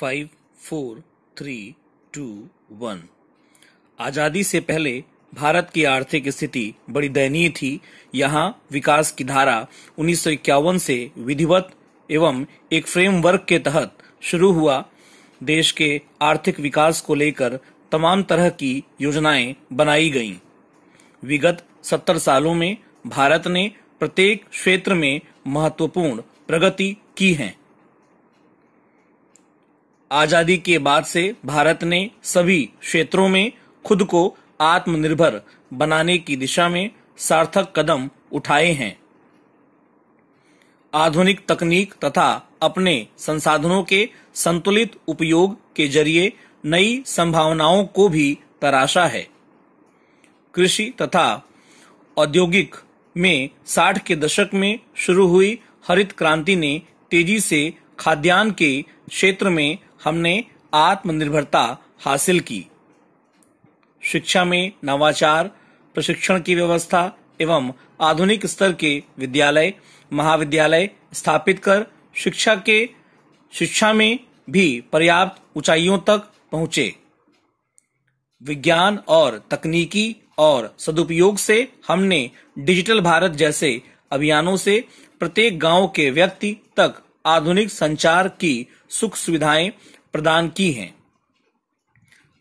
Five four three two one आज़ादी से पहले भारत की आर्थिक स्थिति बड़ी दयनीय थी यहाँ विकास की धारा उन्नीस से विधिवत एवं एक फ्रेमवर्क के तहत शुरू हुआ देश के आर्थिक विकास को लेकर तमाम तरह की योजनाएं बनाई गईं। विगत सत्तर सालों में भारत ने प्रत्येक क्षेत्र में महत्वपूर्ण प्रगति की है आजादी के बाद से भारत ने सभी क्षेत्रों में खुद को आत्मनिर्भर बनाने की दिशा में सार्थक कदम उठाए हैं आधुनिक तकनीक तथा अपने संसाधनों के संतुलित उपयोग के जरिए नई संभावनाओं को भी तराशा है कृषि तथा औद्योगिक में साठ के दशक में शुरू हुई हरित क्रांति ने तेजी से खाद्यान्न के क्षेत्र में हमने आत्मनिर्भरता हासिल की शिक्षा में नवाचार प्रशिक्षण की व्यवस्था एवं आधुनिक स्तर के विद्यालय महाविद्यालय स्थापित कर शिक्षा के शिक्षा में भी पर्याप्त ऊंचाइयों तक पहुंचे विज्ञान और तकनीकी और सदुपयोग से हमने डिजिटल भारत जैसे अभियानों से प्रत्येक गांव के व्यक्ति तक आधुनिक संचार की सुख सुविधाएं प्रदान की हैं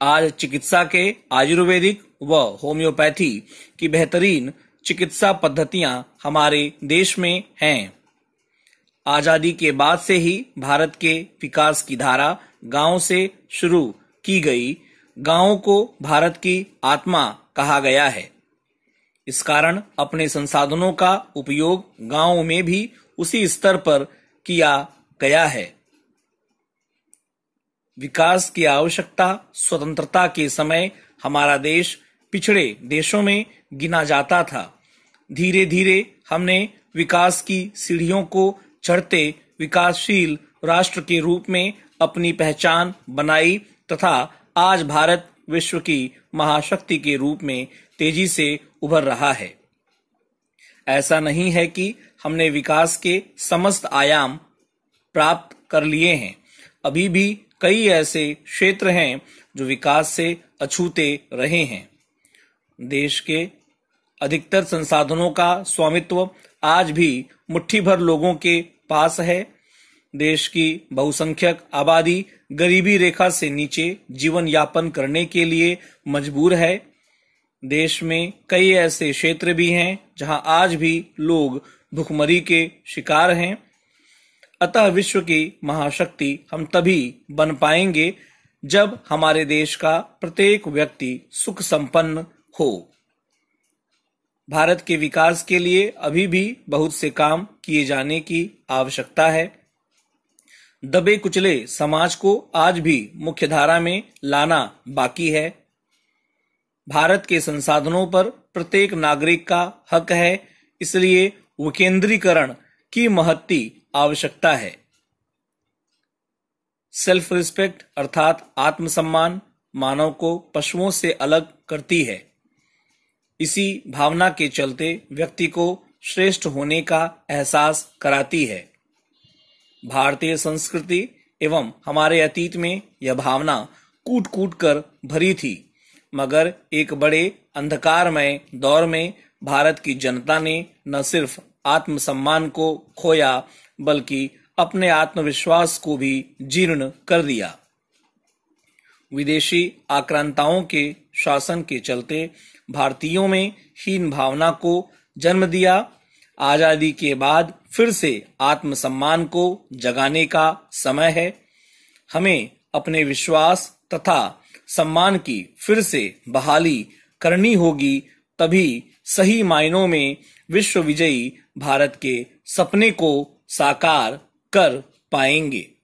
आज चिकित्सा के आयुर्वेदिक व होम्योपैथी की बेहतरीन चिकित्सा पद्धतियां हमारे देश में हैं आजादी के बाद से ही भारत के विकास की धारा गांव से शुरू की गई गांवों को भारत की आत्मा कहा गया है इस कारण अपने संसाधनों का उपयोग गांवों में भी उसी स्तर पर किया गया है विकास की आवश्यकता स्वतंत्रता के समय हमारा देश पिछड़े देशों में गिना जाता था धीरे धीरे हमने विकास की सीढ़ियों को चढ़ते विकासशील राष्ट्र के रूप में अपनी पहचान बनाई तथा आज भारत विश्व की महाशक्ति के रूप में तेजी से उभर रहा है ऐसा नहीं है कि हमने विकास के समस्त आयाम प्राप्त कर लिए हैं अभी भी कई ऐसे क्षेत्र हैं जो विकास से अछूते रहे हैं देश के अधिकतर संसाधनों का स्वामित्व आज भी मुट्ठी भर लोगों के पास है देश की बहुसंख्यक आबादी गरीबी रेखा से नीचे जीवन यापन करने के लिए मजबूर है देश में कई ऐसे क्षेत्र भी हैं जहां आज भी लोग भुखमरी के शिकार हैं अतः विश्व की महाशक्ति हम तभी बन पाएंगे जब हमारे देश का प्रत्येक व्यक्ति सुख संपन्न हो भारत के विकास के लिए अभी भी बहुत से काम किए जाने की आवश्यकता है दबे कुचले समाज को आज भी मुख्यधारा में लाना बाकी है भारत के संसाधनों पर प्रत्येक नागरिक का हक है इसलिए विकेंद्रीकरण की महत्ती आवश्यकता है सेल्फ रिस्पेक्ट अर्थात आत्मसम्मान मानव को पशुओं से अलग करती है इसी भावना के चलते व्यक्ति को श्रेष्ठ होने का एहसास कराती है भारतीय संस्कृति एवं हमारे अतीत में यह भावना कूट कूट कर भरी थी मगर एक बड़े अंधकारमय दौर में भारत की जनता ने न सिर्फ आत्मसम्मान को खोया बल्कि अपने आत्मविश्वास को भी जीर्ण कर दिया विदेशी आक्रांताओं के शासन के चलते भारतीयों में हीन भावना को जन्म दिया आजादी के बाद फिर से आत्मसम्मान को जगाने का समय है हमें अपने विश्वास तथा सम्मान की फिर से बहाली करनी होगी तभी सही मायनों में विश्व विजयी भारत के सपने को साकार कर पाएंगे